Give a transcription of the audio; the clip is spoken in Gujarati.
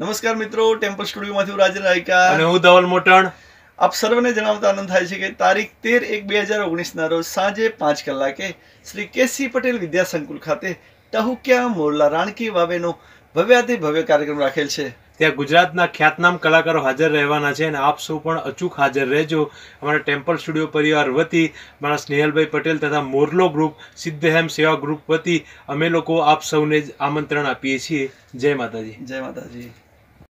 નમસ્કાર મિત્રો ટેમ્પલ સ્ટુડિયોમાંથી હું રાજન રાયકા અને હું ધવલ મોટણ આપ સર્વને જણાવતા આનંદ થાય છે કે તારીખ તેર એક બે હજાર ઓગણીસના રોજ સાંજે પાંચ કલાકે શ્રી કેસી પટેલ વિદ્યાસંકુલ સંકુલ ખાતે ટહુક્યા મોરલા રાણકી વાવેનો ભવ્યાતિ ભવ્ય કાર્યક્રમ રાખેલ છે ત્યાં ગુજરાતના ખ્યાતનામ કલાકારો હાજર રહેવાના છે અને આપ સૌ પણ અચૂક હાજર રહેજો અમારા ટેમ્પલ સ્ટુડિયો પરિવાર વતી મારા સ્નેહલભાઈ પટેલ તથા મોરલો ગ્રુપ સિદ્ધહેમ સેવા ગ્રુપ વતી અમે લોકો આપ સૌને જ આમંત્રણ આપીએ છીએ જય માતાજી જય માતાજી